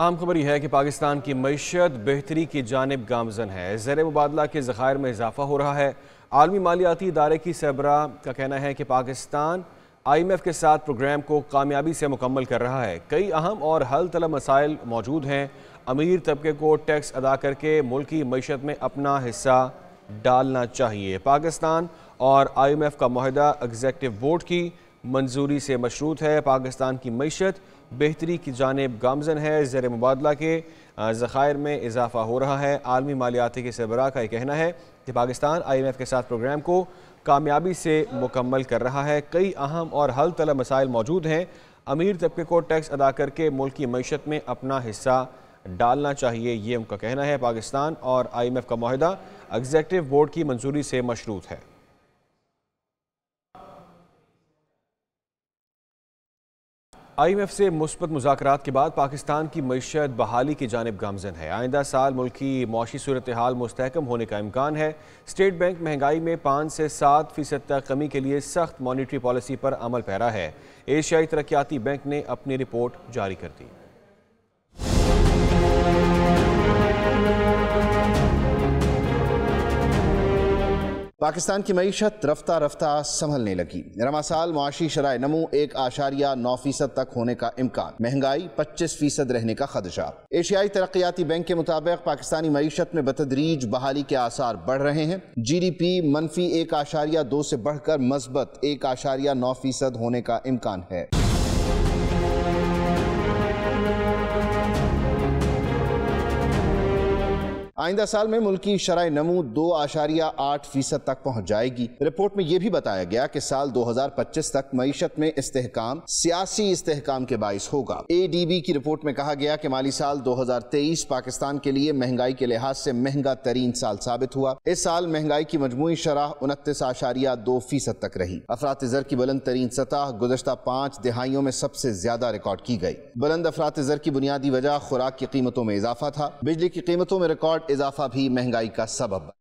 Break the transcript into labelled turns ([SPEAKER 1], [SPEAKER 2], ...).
[SPEAKER 1] आम यह है कि पाकिस्तान की मीशत बेहतरी की जानब गामजन है ज़र मुबादला के ज़खायर में इजाफा हो रहा है आलमी मालियाती इदारे की सरबरा का कहना है कि पाकिस्तान आई एम एफ के साथ प्रोग्राम को कामयाबी से मुकम्मल कर रहा है कई अहम और हल तलब मसाइल मौजूद हैं अमीर तबके को टैक्स अदा करके मुल्क की मीशत में अपना हिस्सा डालना चाहिए पाकिस्तान और आई एम एफ का माहदा एग्जैक्टिव बोर्ड की मंजूरी से मशरूत है पाकिस्तान की मीशत बेहतरी की जानब गामजन है ज़र मुबादला के ज़ख़ायर में इजाफा हो रहा है आलमी मालियाती के सरबराह का यह कहना है कि पाकिस्तान आई एम एफ़ के साथ प्रोग्राम को कामयाबी से मुकम्मल कर रहा है कई अहम और हल तलब मसाइल मौजूद हैं अमीर तबके को टैक्स अदा करके मुल्क की मीशत में अपना हिस्सा डालना चाहिए ये उनका कहना है पाकिस्तान और आई एम एफ़ का माहदा एग्जेक्टिव बोर्ड की मंजूरी से मशरूत है आई एम एफ़ से मुस्बत मुजात के बाद पाकिस्तान की मीशत बहाली की जानब गामजन है आइंदा साल मुल्क की मुशी सूरत हाल मस्तकम होने का इम्कान है स्टेट बैंक महंगाई में पाँच से सात फीसद तक कमी के लिए सख्त मॉनिटरी पॉलिसी पर अमल पैरा है एशियाई तरक्याती बैंक ने अपनी रिपोर्ट जारी कर दी
[SPEAKER 2] पाकिस्तान की मीशत रफ्तार रफ्तार संभलने लगी रमासाल मुआशी शराय नमो एक आशारिया नौ फीसद तक होने का इम्कान महंगाई पच्चीस फीसद रहने का खदशा एशियाई तरक्याती बैंक के मुताबिक पाकिस्तानी मीशत में बतदरीज बहाली के आसार बढ़ रहे हैं जी डी पी मनफी एक आशारिया दो से बढ़कर मजबत एक आशारिया नौ फीसद होने का इम्कान है आइंदा साल में मुल्क की शराय नमू दो आशारिया आठ फीसद तक पहुँच जाएगी रिपोर्ट में यह भी बताया गया की साल दो हजार पच्चीस तक मीशत में इस्तेकाम सियासी इस्तेकाम के बायस होगा ए डी बी की रिपोर्ट में कहा गया की माली साल दो हजार तेईस पाकिस्तान के लिए महंगाई के लिहाज से महंगा तरीन साल साबित हुआ इस साल महंगाई की मजमू शराह उनतीस आशारिया दो फीसद तक रही अफरात जर की बुलंद तरीन सतह गुजशत पाँच दहाइयों में सबसे ज्यादा रिकॉर्ड की गई बुलंद अफरात जर की बुनियादी वजह खुराक की कीमतों में इजाफा था बिजली की कीमतों में रिकॉर्ड इजाफा भी महंगाई का सबब